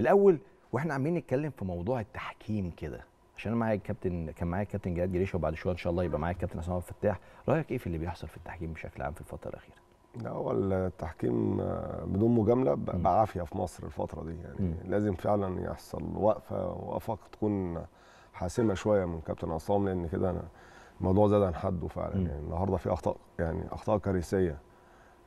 الاول واحنا عمالين نتكلم في موضوع التحكيم كده عشان انا معايا الكابتن كان معايا الكابتن جهاد جريشه وبعد شويه ان شاء الله يبقى معايا الكابتن عصام الفتاح رايك ايه في اللي بيحصل في التحكيم بشكل عام في الفتره الاخيره لا هو التحكيم آه، بدون مجامله بعافيه في مصر الفتره دي يعني م. لازم فعلا يحصل وقفه وقفه تكون حاسمه شويه من كابتن عصام لان كده انا الموضوع زاد عن حده فعلا م. يعني النهارده في اخطاء يعني اخطاء كارثيه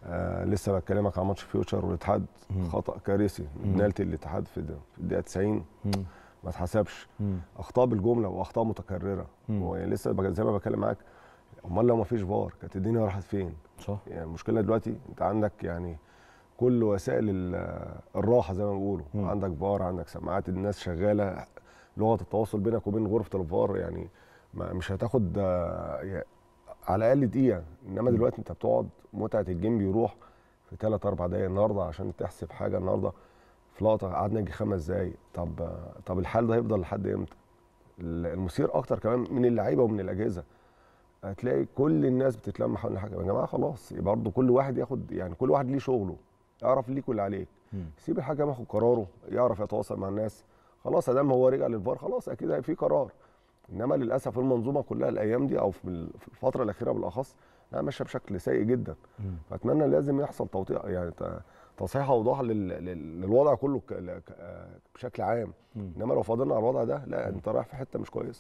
آه لسه بكلمك على ماتش فيوتشر والاتحاد خطا كارثي بنالتي الاتحاد في الدقيقه 90 ما اتحسبش اخطاء بالجمله واخطاء متكرره ولسه زي ما بكلم معاك امال لو ما فيش فار كانت الدنيا راحت فين؟ صح يعني المشكله دلوقتي انت عندك يعني كل وسائل الراحه زي ما بيقولوا عندك فار عندك سماعات الناس شغاله لغه التواصل بينك وبين غرفه الفار يعني ما مش هتاخد آه، على الاقل دقيقه انما دلوقتي انت بتقعد متعه الجيم بيروح في ثلاث اربع دقائق النهارده عشان تحسب حاجه النهارده في لقطه قعدنا نجي خمس دقائق طب طب الحال ده هيفضل لحد امتى؟ المثير اكتر كمان من اللعيبه ومن الاجهزه هتلاقي كل الناس بتتلم حول الحكم يا جماعه خلاص برضه كل واحد ياخد يعني كل واحد ليه شغله اعرف ليك واللي عليك سيب الحكم ياخد قراره يعرف يتواصل مع الناس خلاص ادام هو رجع للفار خلاص اكيد في قرار انما للاسف المنظومه كلها الايام دي او في الفتره الاخيره بالاخص لا ماشيه بشكل سيء جدا فاتمنى لازم يحصل توطيع يعني تصحيح اوضاح للوضع كله بشكل عام انما لو فضلنا على الوضع ده لا انت رايح في حته مش كويسه